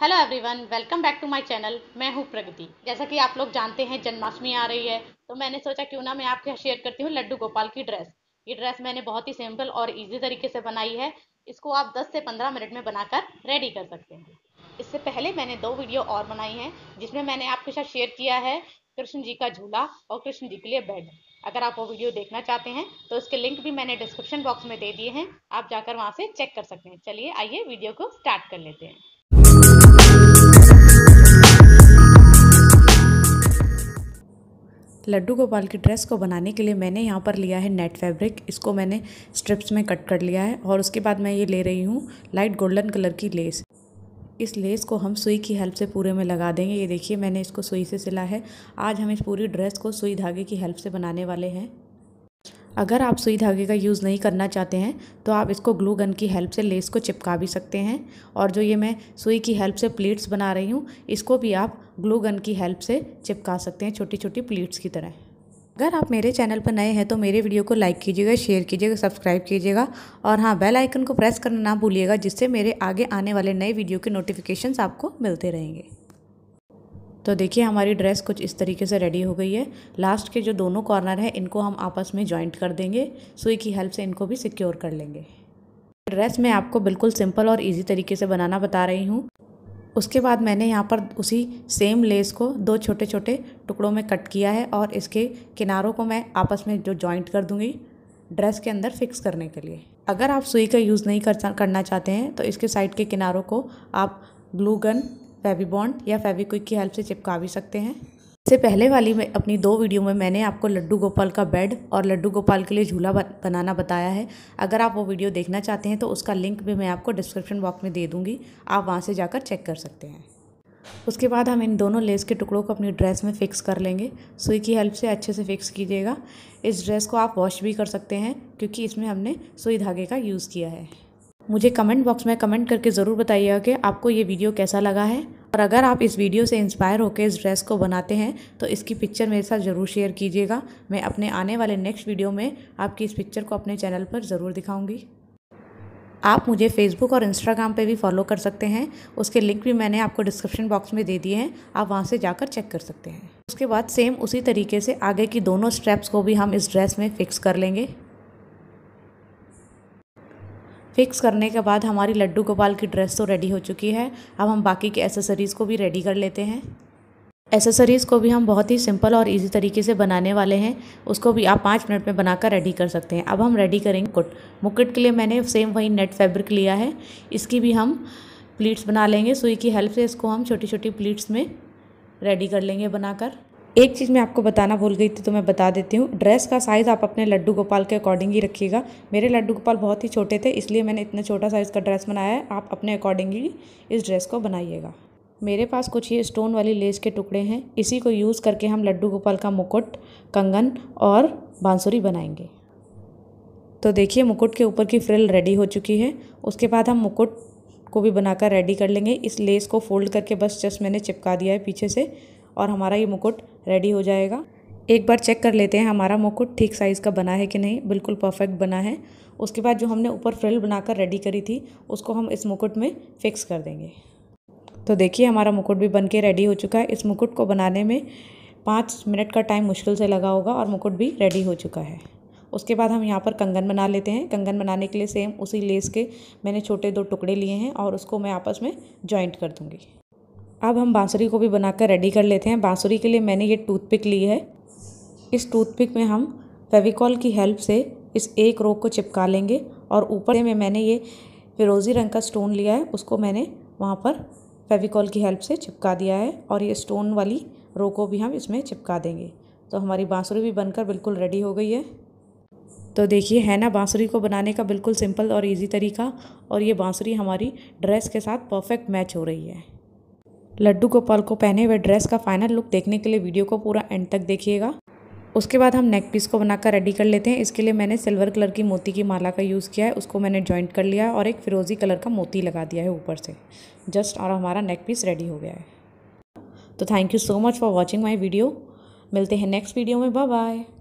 hello everyone welcome back to my channel मैं हूँ प्रगति जैसा कि आप लोग जानते हैं जन्माष्टमी आ रही है तो मैंने सोचा क्यों ना मैं आपके शेयर करती हूँ लड्डू गोपाल की ड्रेस ये ड्रेस मैंने बहुत ही सिंपल और इजी तरीके से बनाई है इसको आप 10 से 15 मिनट में बनाकर रेडी कर सकते हैं इससे पहले मैंने दो वीडियो और बनाई है जिसमें मैंने आपके साथ शेयर किया है कृष्ण जी का झूला और कृष्ण जी के लिए बेड अगर आप वो वीडियो देखना चाहते हैं तो उसके लिंक भी मैंने डिस्क्रिप्शन बॉक्स में दे दिए हैं आप जाकर वहाँ से चेक कर सकते हैं चलिए आइए वीडियो को स्टार्ट कर लेते हैं लड्डू गोपाल की ड्रेस को बनाने के लिए मैंने यहाँ पर लिया है नेट फैब्रिक इसको मैंने स्ट्रिप्स में कट कर लिया है और उसके बाद मैं ये ले रही हूँ लाइट गोल्डन कलर की लेस इस लेस को हम सुई की हेल्प से पूरे में लगा देंगे ये देखिए मैंने इसको सुई से सिला है आज हम इस पूरी ड्रेस को सुई धागे की हेल्प से बनाने वाले हैं अगर आप सुई धागे का यूज़ नहीं करना चाहते हैं तो आप इसको ग्लू गन की हेल्प से लेस को चिपका भी सकते हैं और जो ये मैं सुई की हेल्प से प्लेट्स बना रही हूँ इसको भी आप ग्लू गन की हेल्प से चिपका सकते हैं छोटी छोटी प्लेट्स की तरह अगर आप मेरे चैनल पर नए हैं तो मेरे वीडियो को लाइक कीजिएगा शेयर कीजिएगा सब्सक्राइब कीजिएगा और हाँ बेल आइकन को प्रेस करना ना भूलिएगा जिससे मेरे आगे आने वाले नए वीडियो के नोटिफिकेशंस आपको मिलते रहेंगे तो देखिए हमारी ड्रेस कुछ इस तरीके से रेडी हो गई है लास्ट के जो दोनों कॉर्नर हैं इनको हम आपस में जॉइंट कर देंगे सुई की हेल्प से इनको भी सिक्योर कर लेंगे ड्रेस मैं आपको बिल्कुल सिंपल और इजी तरीके से बनाना बता रही हूँ उसके बाद मैंने यहाँ पर उसी सेम लेस को दो छोटे छोटे टुकड़ों में कट किया है और इसके किनारों को मैं आपस में जो जॉइंट कर दूँगी ड्रेस के अंदर फिक्स करने के लिए अगर आप सुई का यूज़ नहीं करना चाहते हैं तो इसके साइड के किनारों को आप ग्लू गन फेविबॉन्ड या फेविक्विक की हेल्प से चिपका भी सकते हैं इससे पहले वाली में अपनी दो वीडियो में मैंने आपको लड्डू गोपाल का बेड और लड्डू गोपाल के लिए झूला बनाना बताया है अगर आप वो वीडियो देखना चाहते हैं तो उसका लिंक भी मैं आपको डिस्क्रिप्शन बॉक्स में दे दूँगी आप वहाँ से जाकर चेक कर सकते हैं उसके बाद हम इन दोनों लेस के टुकड़ों को अपनी ड्रेस में फ़िक्स कर लेंगे सुई की हेल्प से अच्छे से फ़िक्स कीजिएगा इस ड्रेस को आप वॉश भी कर सकते हैं क्योंकि इसमें हमने सुई धागे का यूज़ किया है मुझे कमेंट बॉक्स में कमेंट करके ज़रूर बताइएगा कि आपको ये वीडियो कैसा लगा है और अगर आप इस वीडियो से इंस्पायर होकर इस ड्रेस को बनाते हैं तो इसकी पिक्चर मेरे साथ ज़रूर शेयर कीजिएगा मैं अपने आने वाले नेक्स्ट वीडियो में आपकी इस पिक्चर को अपने चैनल पर ज़रूर दिखाऊँगी आप मुझे फेसबुक और इंस्टाग्राम पर भी फॉलो कर सकते हैं उसके लिंक भी मैंने आपको डिस्क्रिप्शन बॉक्स में दे दिए हैं आप वहाँ से जाकर चेक कर सकते हैं उसके बाद सेम उसी तरीके से आगे की दोनों स्टेप्स को भी हम इस ड्रेस में फ़िक्स कर लेंगे फिक्स करने के बाद हमारी लड्डू गोपाल की ड्रेस तो रेडी हो चुकी है अब हम बाकी के एसेसरीज़ को भी रेडी कर लेते हैं एसेसरीज़ को भी हम बहुत ही सिंपल और इजी तरीके से बनाने वाले हैं उसको भी आप पाँच मिनट में बनाकर रेडी कर सकते हैं अब हम रेडी करेंगे मुकुट मुकुट के लिए मैंने सेम वही नेट फैब्रिक लिया है इसकी भी हम प्लीट्स बना लेंगे सुई की हेल्प से इसको हम छोटी छोटी प्लीट्स में रेडी कर लेंगे बनाकर एक चीज़ मैं आपको बताना भूल गई थी तो मैं बता देती हूँ ड्रेस का साइज़ आप अपने लड्डू गोपाल के अकॉर्डिंग ही रखिएगा मेरे लड्डू गोपाल बहुत ही छोटे थे इसलिए मैंने इतना छोटा साइज़ का ड्रेस बनाया है आप अपने अकॉर्डिंग ही इस ड्रेस को बनाइएगा मेरे पास कुछ ये स्टोन वाली लेस के टुकड़े हैं इसी को यूज़ करके हम लड्डू गोपाल का मुकुट कंगन और बांसुरी बनाएंगे तो देखिए मुकुट के ऊपर की फ्रिल रेडी हो चुकी है उसके बाद हम मुकुट को भी बनाकर रेडी कर लेंगे इस लेस को फोल्ड करके बस जस्ट मैंने चिपका दिया है पीछे से और हमारा ये मुकुट रेडी हो जाएगा एक बार चेक कर लेते हैं हमारा मुकुट ठीक साइज़ का बना है कि नहीं बिल्कुल परफेक्ट बना है उसके बाद जो हमने ऊपर फ्रिल बनाकर रेडी करी थी उसको हम इस मुकुट में फिक्स कर देंगे तो देखिए हमारा मुकुट भी बन के रेडी हो चुका है इस मुकुट को बनाने में पाँच मिनट का टाइम मुश्किल से लगा होगा और मुकुट भी रेडी हो चुका है उसके बाद हम यहाँ पर कंगन बना लेते हैं कंगन बनाने के लिए सेम उसी लेस के मैंने छोटे दो टुकड़े लिए हैं और उसको मैं आपस में जॉइंट कर दूँगी अब हम बांसुरी को भी बनाकर रेडी कर लेते हैं बांसुरी के लिए मैंने ये टूथपिक ली है इस टूथपिक में हम फेविकॉल की हेल्प से इस एक रोग को चिपका लेंगे और ऊपर में मैंने ये फिरोज़ी रंग का स्टोन लिया है उसको मैंने वहाँ पर फेविकॉल की हेल्प से चिपका दिया है और ये स्टोन वाली रो को भी हम इसमें चिपका देंगे तो हमारी बांसुरी भी बनकर बिल्कुल रेडी हो गई है तो देखिए है ना बांसुरी को बनाने का बिल्कुल सिंपल और इजी तरीका और ये बांसुरी हमारी ड्रेस के साथ परफेक्ट मैच हो रही है लड्डू गोपाल को पहने हुए ड्रेस का फाइनल लुक देखने के लिए वीडियो को पूरा एंड तक देखिएगा उसके बाद हम नेक पीस को बनाकर रेडी कर लेते हैं इसके लिए मैंने सिल्वर कलर की मोती की माला का यूज़ किया है उसको मैंने जॉइंट कर लिया है और एक फिरोज़ी कलर का मोती लगा दिया है ऊपर से जस्ट और हमारा नेक पीस रेडी हो गया है तो thank you so much for watching my video मिलते हैं नेक्स्ट वीडियो में बाय बाय